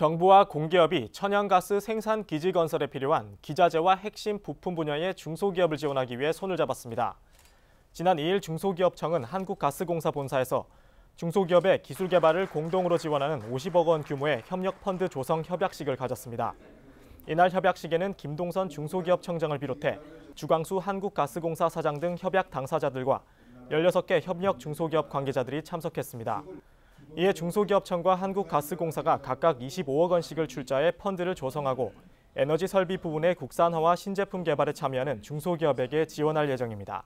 정부와 공기업이 천연가스 생산 기지 건설에 필요한 기자재와 핵심 부품 분야의 중소기업을 지원하기 위해 손을 잡았습니다. 지난 2일 중소기업청은 한국가스공사 본사에서 중소기업의 기술 개발을 공동으로 지원하는 50억 원 규모의 협력 펀드 조성 협약식을 가졌습니다. 이날 협약식에는 김동선 중소기업청장을 비롯해 주광수 한국가스공사 사장 등 협약 당사자들과 16개 협력 중소기업 관계자들이 참석했습니다. 이에 중소기업청과 한국가스공사가 각각 25억 원씩을 출자해 펀드를 조성하고 에너지 설비 부분의 국산화와 신제품 개발에 참여하는 중소기업에게 지원할 예정입니다.